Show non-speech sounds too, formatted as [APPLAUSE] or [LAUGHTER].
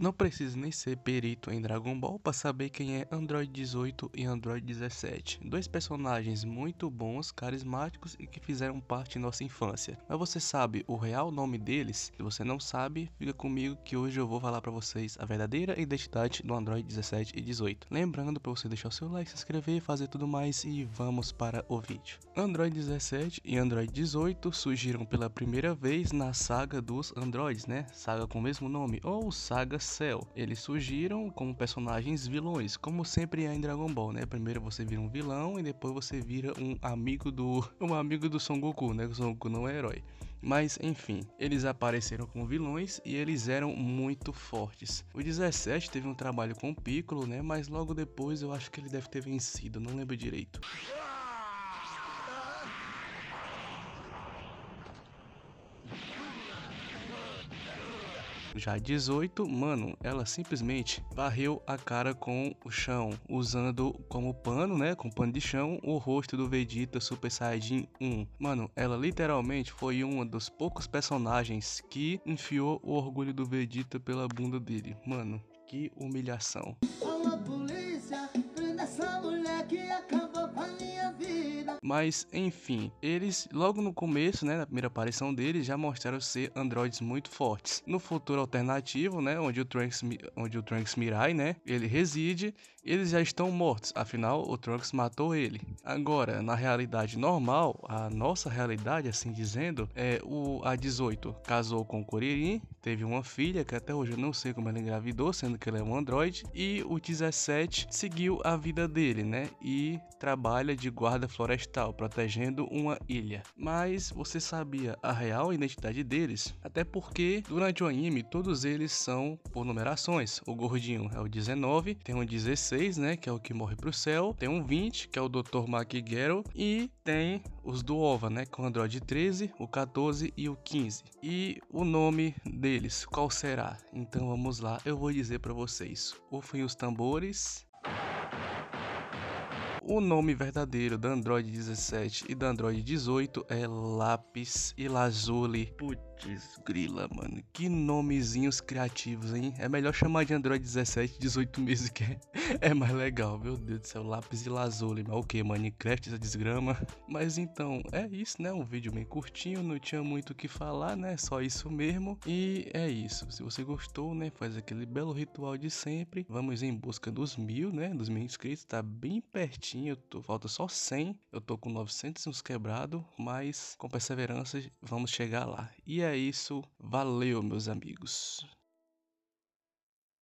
Não precisa nem ser perito em Dragon Ball para saber quem é Android 18 e Android 17, dois personagens muito bons, carismáticos e que fizeram parte de nossa infância. Mas você sabe o real nome deles? Se você não sabe, fica comigo que hoje eu vou falar para vocês a verdadeira identidade do Android 17 e 18. Lembrando para você deixar o seu like, se inscrever, fazer tudo mais e vamos para o vídeo. Android 17 e Android 18 surgiram pela primeira vez na saga dos androides, né? Saga com o mesmo nome ou saga Cell. Eles surgiram como personagens vilões, como sempre é em Dragon Ball, né? Primeiro você vira um vilão e depois você vira um amigo do [LAUGHS] um amigo do Son Goku, né? Que o Son Goku não é herói. Mas enfim, eles apareceram como vilões e eles eram muito fortes. O 17 teve um trabalho com o Piccolo, né? Mas logo depois eu acho que ele deve ter vencido, não lembro direito. Já 18, mano, ela simplesmente varreu a cara com o chão, usando como pano, né, com pano de chão, o rosto do Vegeta Super Saiyajin 1. Mano, ela literalmente foi uma dos poucos personagens que enfiou o orgulho do Vegeta pela bunda dele. Mano, que humilhação. Alô, polícia, prenda essa mulher que acabou. Mas enfim, eles logo no começo, né, na primeira aparição deles, já mostraram ser androides muito fortes. No futuro alternativo, né, onde o Trunks, onde o Trunks Mirai, né, ele reside, eles já estão mortos, afinal o Trunks matou ele. Agora, na realidade normal, a nossa realidade, assim dizendo, é o A18 casou com o Kuririn, teve uma filha que até hoje eu não sei como ela engravidou, sendo que ela é um androide, e o 17 seguiu a vida dele, né? E trabalha de guarda florestal, protegendo uma ilha. Mas você sabia a real identidade deles? Até porque durante o anime todos eles são por numerações. O gordinho é o 19, tem um 16, né, que é o que morre pro céu, tem um 20, que é o Dr. Makigero, e tem os do OVA, né, com o Android 13, o 14 e o 15. E o nome dele deles, qual será? Então vamos lá, eu vou dizer para vocês. Ufem os tambores. O nome verdadeiro da Android 17 e da Android 18 é Lápis e Lazuli. Putz grila, mano. Que nomezinhos criativos, hein? É melhor chamar de Android 17, 18 meses que é, é mais legal, meu Deus do céu. Lápis e Lazuli. Mas o que, Minecraft, essa desgrama? Mas então, é isso, né? Um vídeo bem curtinho, não tinha muito o que falar, né? Só isso mesmo. E é isso. Se você gostou, né? Faz aquele belo ritual de sempre. Vamos em busca dos mil, né? Dos mil inscritos. Tá bem pertinho eu tô, falta só 100, eu tô com 900 uns quebrado, mas com perseverança vamos chegar lá. E é isso, valeu meus amigos.